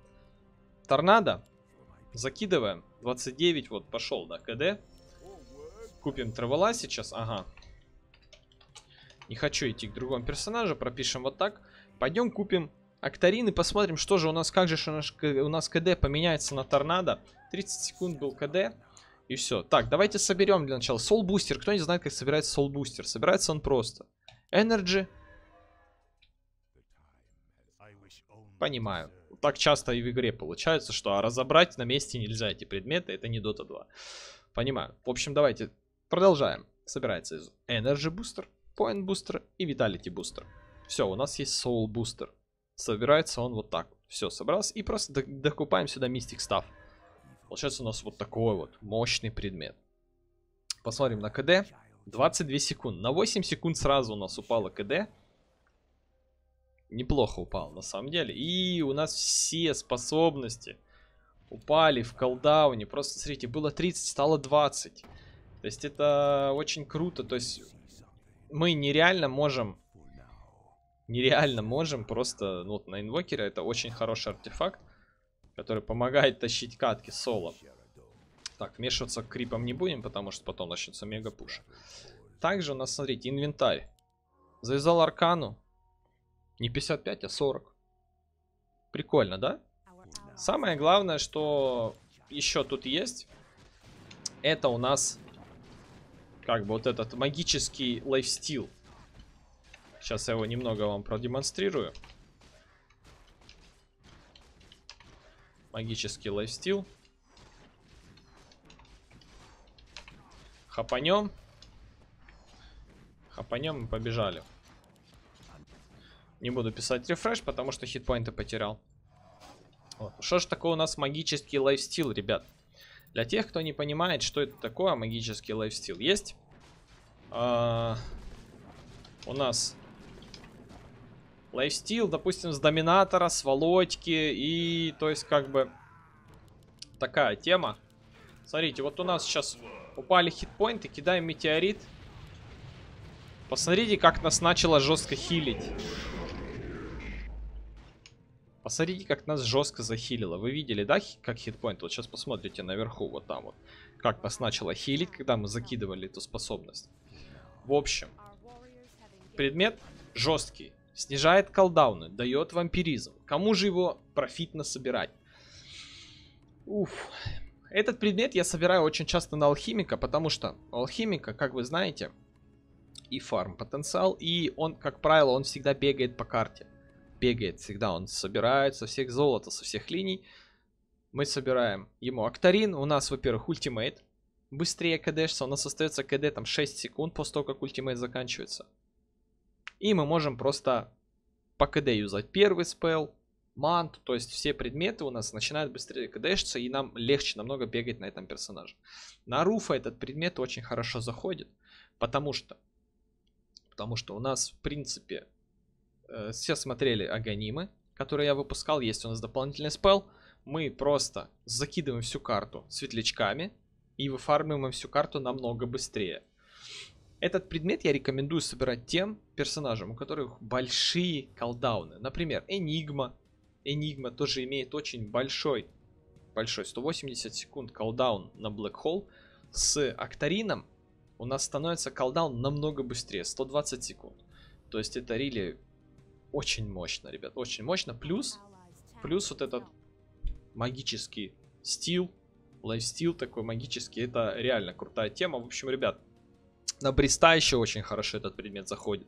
[SPEAKER 1] Торнадо. Закидываем. 29 вот пошел, да, КД. Купим травела сейчас, ага. Не хочу идти к другому персонажу, пропишем вот так. Пойдем купим Актарин и посмотрим, что же у нас, как же у нас КД поменяется на торнадо. 30 секунд был КД. И все. Так, давайте соберем для начала. Soul Booster. Кто не знает, как собирается Soul Booster? Собирается он просто. Energy. Понимаю. Так часто и в игре получается, что а, разобрать на месте нельзя эти предметы. Это не Dota 2. Понимаю. В общем, давайте Продолжаем. Собирается из Energy Booster, Point Booster и Vitality Booster. Все, у нас есть Soul Booster. Собирается он вот так. Все, собрался. И просто докупаем сюда Mystic Staff. Получается у нас вот такой вот мощный предмет. Посмотрим на КД. 22 секунд. На 8 секунд сразу у нас упало КД. Неплохо упал, на самом деле. И у нас все способности упали в колдауне. Просто, смотрите, было 30, стало 20. То есть это очень круто. То есть мы нереально можем... Нереально можем просто... Ну, вот на инвокере это очень хороший артефакт, который помогает тащить катки соло. Так, вмешиваться к крипам не будем, потому что потом начнется мега пуш. Также у нас, смотрите, инвентарь. Завязал аркану. Не 55, а 40. Прикольно, да? Самое главное, что еще тут есть, это у нас как бы вот этот магический лайфстил. Сейчас я его немного вам продемонстрирую. Магический лайфстил. Хапанем. Хапанем и побежали. Не буду писать рефреш, потому что хитпоинты потерял. Вот. Что ж такое у нас магический лайфстил, ребят? Для тех, кто не понимает, что это такое, магический лайфстил есть. А, у нас лайфстил, допустим, с доминатора, с володьки и, то есть, как бы, такая тема. Смотрите, вот у нас сейчас упали хитпоинты, кидаем метеорит. Посмотрите, как нас начало жестко хилить. Посмотрите, как нас жестко захилило. Вы видели, да, как хитпоинт? Вот сейчас посмотрите наверху, вот там вот. Как нас начало хилить, когда мы закидывали эту способность. В общем, предмет жесткий. Снижает колдауны, дает вампиризм. Кому же его профитно собирать? Уф. Этот предмет я собираю очень часто на алхимика, потому что алхимика, как вы знаете, и фарм потенциал, и он, как правило, он всегда бегает по карте бегает всегда, он собирает со всех золота, со всех линий. Мы собираем ему Актарин, у нас, во-первых, ультимейт, быстрее кдшится, у нас остается кд там 6 секунд после того, как ультимейт заканчивается. И мы можем просто по кд юзать первый спел, мант, то есть все предметы у нас начинают быстрее кдэшиться, и нам легче намного бегать на этом персонаже. На руфа этот предмет очень хорошо заходит, потому что, потому что у нас, в принципе, э, все смотрели Аганимы, которые я выпускал. Есть у нас дополнительный спел. Мы просто закидываем всю карту светлячками и выфармиваем всю карту намного быстрее. Этот предмет я рекомендую собирать тем персонажам, у которых большие колдауны. Например, Энигма. Энигма тоже имеет очень большой, большой 180 секунд колдаун на Black Hole. С Актарином у нас становится колдаун намного быстрее, 120 секунд. То есть это рили очень мощно, ребят, очень мощно. Плюс, плюс вот этот магический стил, лайфстил такой магический, это реально крутая тема. В общем, ребят, на Бриста еще очень хорошо этот предмет заходит,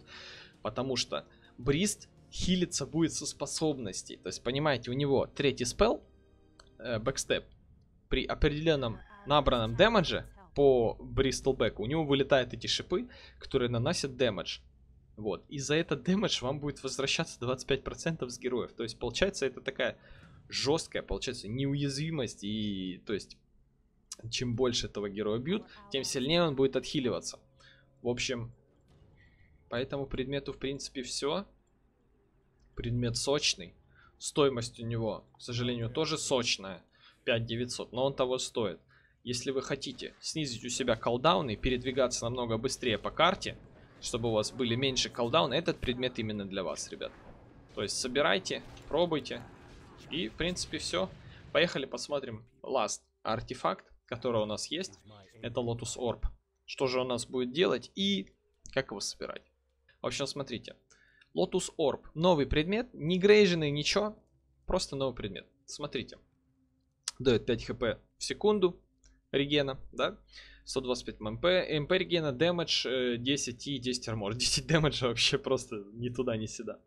[SPEAKER 1] потому что Брист хилиться будет со способностей. То есть, понимаете, у него третий спел, э, бэкстеп, при определенном набранном демедже по Бристлбеку у него вылетают эти шипы, которые наносят демедж. Вот. И за этот дэмэдж вам будет возвращаться 25% с героев. То есть, получается, это такая жесткая, получается, неуязвимость. И, то есть, чем больше этого героя бьют, тем сильнее он будет отхиливаться. В общем, по этому предмету, в принципе, все. Предмет сочный. Стоимость у него, к сожалению, тоже сочная. 5900, но он того стоит. Если вы хотите снизить у себя колдауны, передвигаться намного быстрее по карте, чтобы у вас были меньше колдауна, этот предмет именно для вас, ребят. То есть собирайте, пробуйте. И, в принципе, все. Поехали посмотрим last артефакт, который у нас есть. Это Lotus Orb. Что же у нас будет делать и как его собирать. В общем, смотрите. Lotus Orb. Новый предмет. Не грейженный, ничего. Просто новый предмет. Смотрите. Дает 5 хп в секунду регена, да? 125 МП, МП регена, дэмэдж 10 э, и 10 армор. 10 дэмэджа вообще просто ни туда, ни сюда.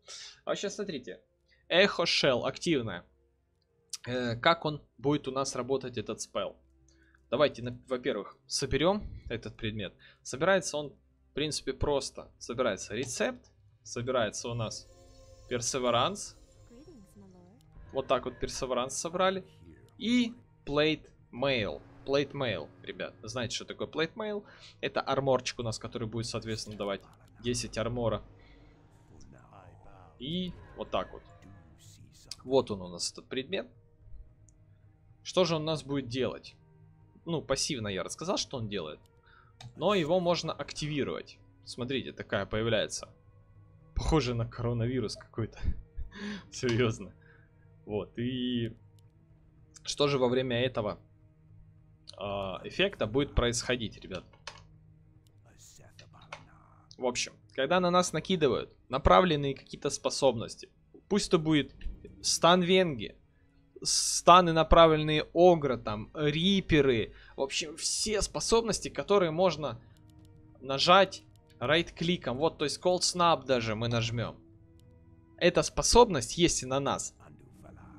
[SPEAKER 1] А сейчас смотрите. Эхо Shell активная. Э, как он будет у нас работать, этот спел? Давайте, во-первых, соберем этот предмет. Собирается он, в принципе, просто. Собирается рецепт, собирается у нас персеверанс. Вот так вот персеверанс собрали. И плейт мейл plate mail, ребят. Знаете, что такое plate mail? Это арморчик у нас, который будет, соответственно, давать 10 армора. И вот так вот. Вот он у нас, этот предмет. Что же он у нас будет делать? Ну, пассивно я рассказал, что он делает. Но его можно активировать. Смотрите, такая появляется. Похоже на коронавирус какой-то. Серьезно. Вот, и... Что же во время этого Э, эффекта будет происходить, ребят. В общем, когда на нас накидывают направленные какие-то способности, пусть это будет стан Венги, станы, направленные Огра, там, Риперы, в общем, все способности, которые можно нажать райт-кликом, вот, то есть Cold Snap даже мы нажмем. Эта способность, если на нас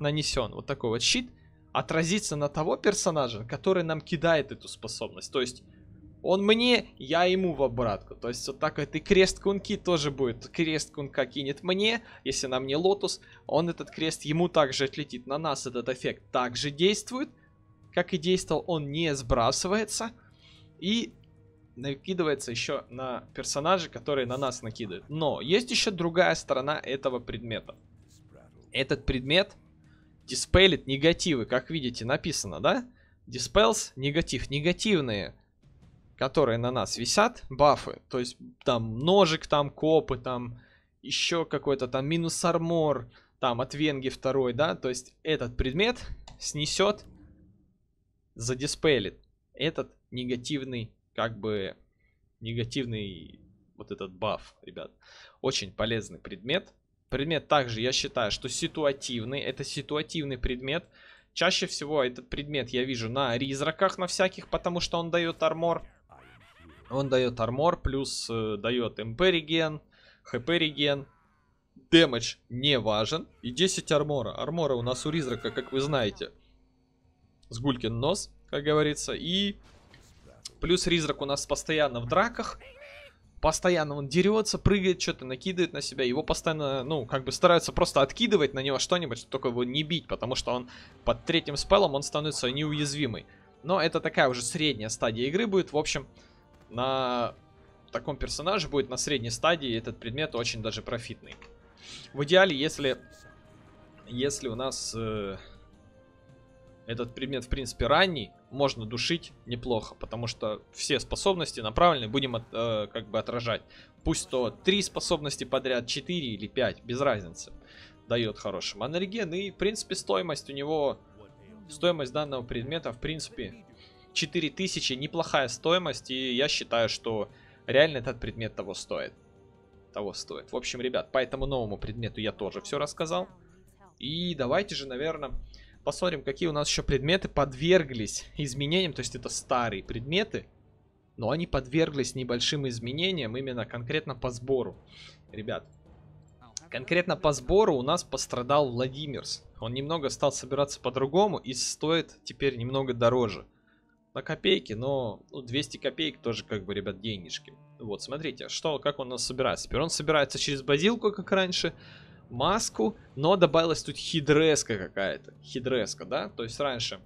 [SPEAKER 1] нанесен вот такой вот щит, отразится на того персонажа, который нам кидает эту способность. То есть он мне, я ему в обратку. То есть вот так вот и крест кунки тоже будет. Крест кунка кинет мне, если на мне лотус, он этот крест ему также отлетит. На нас этот эффект также действует. Как и действовал, он не сбрасывается. И накидывается еще на персонажа, который на нас накидывает. Но есть еще другая сторона этого предмета. Этот предмет Диспелит негативы, как видите, написано, да? Dispels негатив, негативные, которые на нас висят, бафы. То есть там ножик, там копы, там еще какой-то там минус армор, там от венги второй, да? То есть этот предмет снесет, задиспелит этот негативный, как бы, негативный вот этот баф, ребят. Очень полезный предмет. Предмет также, я считаю, что ситуативный. Это ситуативный предмет. Чаще всего этот предмет я вижу на ризраках на всяких, потому что он дает армор. Он дает армор, плюс э, дает МП реген, ХП реген. Дэмэдж не важен. И 10 армора. Армора у нас у Ризрака, как вы знаете. С гулькин нос, как говорится. И плюс Ризрак у нас постоянно в драках постоянно он дерется, прыгает, что-то накидывает на себя. Его постоянно, ну, как бы стараются просто откидывать на него что-нибудь, чтобы только его не бить, потому что он под третьим спеллом, он становится неуязвимый. Но это такая уже средняя стадия игры будет. В общем, на таком персонаже будет на средней стадии этот предмет очень даже профитный. В идеале, если, если у нас... Э этот предмет, в принципе, ранний, можно душить неплохо, потому что все способности направлены будем от, э, как бы отражать. Пусть то три способности подряд, 4 или 5, без разницы, дает хороший манерген. И, в принципе, стоимость у него, стоимость данного предмета, в принципе, 4000, неплохая стоимость, и я считаю, что реально этот предмет того стоит. Того стоит. В общем, ребят, по этому новому предмету я тоже все рассказал. И давайте же, наверное Посмотрим, какие у нас еще предметы подверглись изменениям. То есть это старые предметы, но они подверглись небольшим изменениям именно конкретно по сбору. Ребят, конкретно по сбору у нас пострадал Владимирс. Он немного стал собираться по-другому и стоит теперь немного дороже. На копейки, но ну, 200 копеек тоже как бы, ребят, денежки. Вот, смотрите, что, как он у нас собирается. Теперь он собирается через базилку, как раньше маску, но добавилась тут хидреска какая-то. Хидреска, да? То есть раньше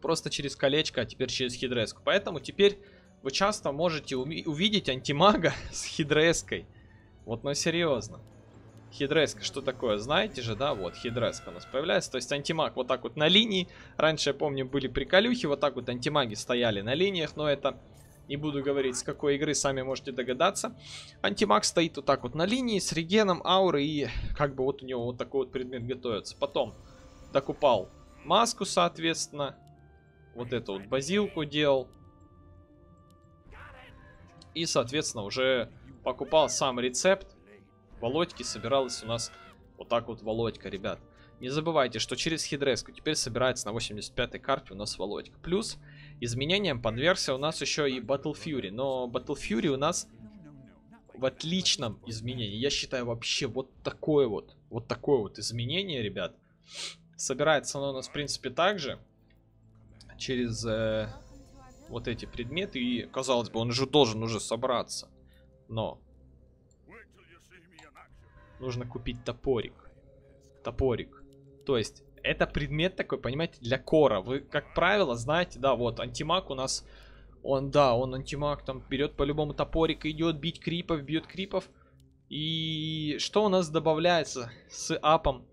[SPEAKER 1] просто через колечко, а теперь через хидреску. Поэтому теперь вы часто можете увидеть антимага с хидреской. Вот, но ну, серьезно. Хидреска, что такое? Знаете же, да? Вот, хидреска у нас появляется. То есть антимаг вот так вот на линии. Раньше, я помню, были приколюхи, вот так вот антимаги стояли на линиях, но это не буду говорить, с какой игры, сами можете догадаться. Антимаг стоит вот так вот на линии с регеном, ауры и как бы вот у него вот такой вот предмет готовится. Потом докупал маску, соответственно. Вот эту вот базилку делал. И, соответственно, уже покупал сам рецепт. Володьки собиралась у нас вот так вот Володька, ребят. Не забывайте, что через Хидреску теперь собирается на 85-й карте у нас Володька. Плюс изменениям подвергся у нас еще и Battle Fury. Но Battle Fury у нас в отличном изменении. Я считаю вообще вот такое вот, вот такое вот изменение, ребят. Собирается оно у нас в принципе также через э, вот эти предметы. И казалось бы, он же должен уже собраться. Но нужно купить топорик. Топорик. То есть это предмет такой, понимаете, для кора. Вы, как правило, знаете, да, вот, антимаг у нас, он, да, он антимаг там берет по-любому топорик, идет бить крипов, бьет крипов. И что у нас добавляется с апом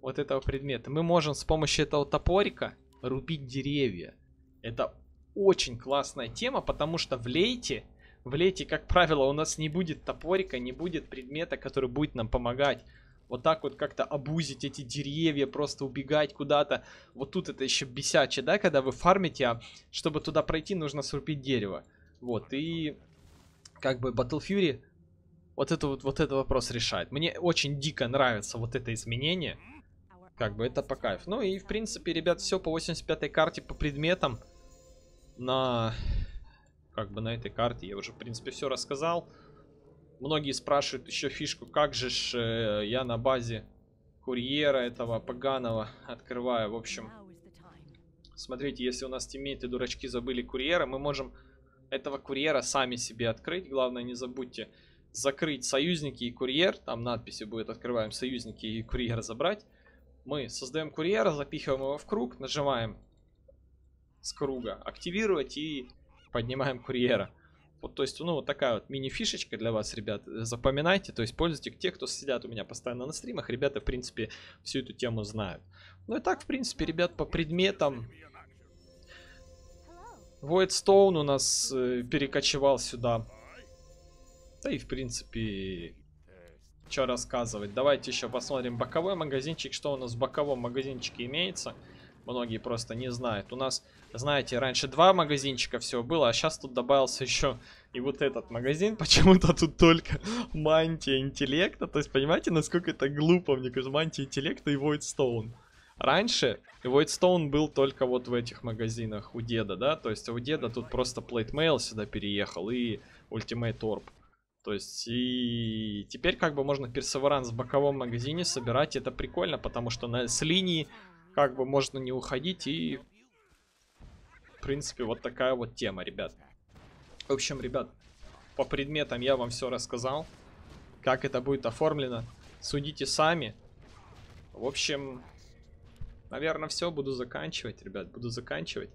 [SPEAKER 1] вот этого предмета? Мы можем с помощью этого топорика рубить деревья. Это очень классная тема, потому что в лейте, в лейте, как правило, у нас не будет топорика, не будет предмета, который будет нам помогать вот так вот как-то обузить эти деревья, просто убегать куда-то. Вот тут это еще бесяче, да, когда вы фармите, а чтобы туда пройти, нужно срубить дерево. Вот, и как бы Battle Fury вот это вот, вот этот вопрос решает. Мне очень дико нравится вот это изменение. Как бы это по кайф. Ну и в принципе, ребят, все по 85 карте по предметам. На... Как бы на этой карте я уже, в принципе, все рассказал. Многие спрашивают еще фишку, как же ж э, я на базе курьера этого поганого открываю. В общем, смотрите, если у нас тиммейты дурачки забыли курьера, мы можем этого курьера сами себе открыть. Главное, не забудьте закрыть союзники и курьер. Там надписи будет «Открываем союзники и курьер забрать». Мы создаем курьера, запихиваем его в круг, нажимаем с круга «Активировать» и поднимаем курьера то есть, ну, вот такая вот мини-фишечка для вас, ребят. Э, запоминайте, то есть, пользуйтесь. Те, кто сидят у меня постоянно на стримах, ребята, в принципе, всю эту тему знают. Ну и так, в принципе, ребят, по предметам... Voidstone у нас э, перекочевал сюда. Да и, в принципе, что рассказывать. Давайте еще посмотрим боковой магазинчик, что у нас в боковом магазинчике имеется. Многие просто не знают. У нас, знаете, раньше два магазинчика все было, а сейчас тут добавился еще и вот этот магазин. Почему-то тут только мантия интеллекта. То есть, понимаете, насколько это глупо, мне кажется, мантия интеллекта и войдстоун. Раньше войдстоун был только вот в этих магазинах у деда, да? То есть у деда тут просто плейтмейл сюда переехал и ультимейт Orb. То есть и теперь как бы можно персеверанс в боковом магазине собирать, это прикольно, потому что на, с линии как бы можно не уходить и... В принципе, вот такая вот тема, ребят. В общем, ребят, по предметам я вам все рассказал. Как это будет оформлено, судите сами. В общем, наверное, все. Буду заканчивать, ребят, буду заканчивать.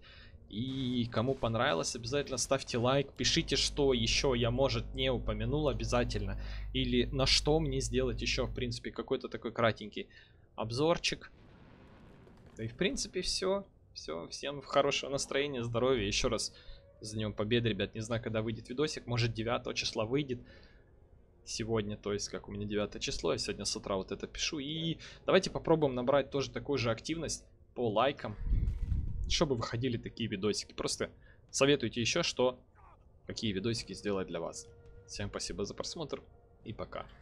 [SPEAKER 1] И кому понравилось, обязательно ставьте лайк, пишите, что еще я, может, не упомянул обязательно. Или на что мне сделать еще, в принципе, какой-то такой кратенький обзорчик. Да и в принципе все. Все, всем хорошего настроения, здоровья. Еще раз за Днем Победы, ребят. Не знаю, когда выйдет видосик. Может 9 числа выйдет. Сегодня, то есть, как у меня 9 число. Я сегодня с утра вот это пишу. И давайте попробуем набрать тоже такую же активность по лайкам. Чтобы выходили такие видосики. Просто советуйте еще, что какие видосики сделать для вас. Всем спасибо за просмотр и пока.